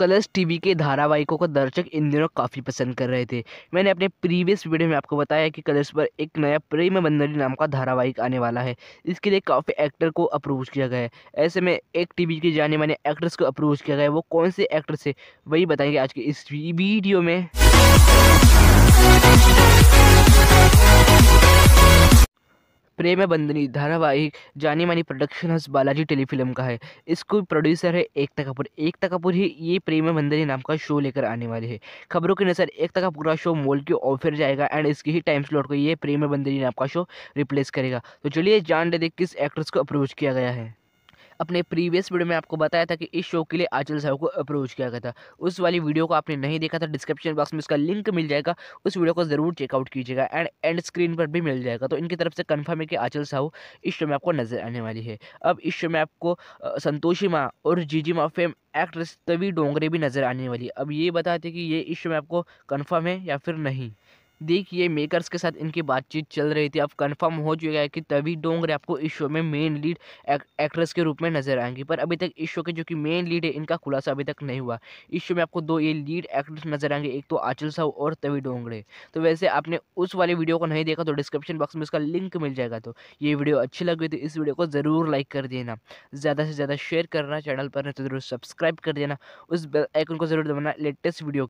Colors TV के धारावाहिकों को दर्शक इन दिनों काफ़ी पसंद कर रहे थे मैंने अपने प्रीवियस वीडियो में आपको बताया कि कलर्स पर एक नया प्रेम बंदरी नाम का धारावाहिक आने वाला है इसके लिए काफ़ी एक्टर को अप्रोच किया गया है ऐसे में एक टीवी के जाने माने एक्ट्रेस को अप्रोच किया गया है वो कौन से एक्ट्रेस है वही बताएंगे आज के इस वीडियो में प्रेम बंदनी धारावाहिक जानी मानी प्रोडक्शन हाउस बालाजी टेलीफिल्म का है इसको प्रोड्यूसर है एकता कपूर एकता कपूर ही ये प्रेम बंदनी नाम का शो लेकर आने वाले है खबरों के अनुसार एकता का पूरा शो मोल के ऑफर जाएगा एंड इसकी ही टाइम स्लॉट को ये प्रेम बंदनी नाम का शो रिप्लेस करेगा तो चलिए जान लेते किस एक्ट्रेस को अप्रोच किया गया है अपने प्रीवियस वीडियो में आपको बताया था कि इस शो के लिए आंचल साहब को अप्रोच किया गया था उस वाली वीडियो को आपने नहीं देखा था डिस्क्रिप्शन बॉक्स में उसका लिंक मिल जाएगा उस वीडियो को ज़रूर चेकआउट कीजिएगा एंड एंड स्क्रीन पर भी मिल जाएगा तो इनकी तरफ से कन्फर्म है कि आंचल साहू इस शो में आपको नजर आने वाली है अब इस शो में आपको संतोषी माँ और जीजी माँ फेम एक्ट्रेस तभी डोंगरे भी नज़र आने वाली है अब ये बताते कि ये इस शो में आपको कन्फर्म है या फिर नहीं देखिए मेकर्स के साथ इनकी बातचीत चल रही थी अब कंफर्म हो चुका है कि तभी डोंगरे आपको इस शो में मेन लीड एक, एक्ट्रेस के रूप में नजर आएंगी पर अभी तक इस शो के जो कि मेन लीड है इनका खुलासा अभी तक नहीं हुआ इस शो में आपको दो ये लीड एक्ट्रेस नजर आएंगे एक तो आचल साहू और तभी डोंगरे तो वैसे आपने उस वाले वीडियो को नहीं देखा तो डिस्क्रिप्शन बॉक्स में इसका लिंक मिल जाएगा तो ये वीडियो अच्छी लगी तो इस वीडियो को ज़रूर लाइक कर देना ज़्यादा से ज़्यादा शेयर करना चैनल पर नहीं तो ज़रूर सब्सक्राइब कर देना उस बेल आइकन को ज़रूर दबाना लेटेस्ट वीडियो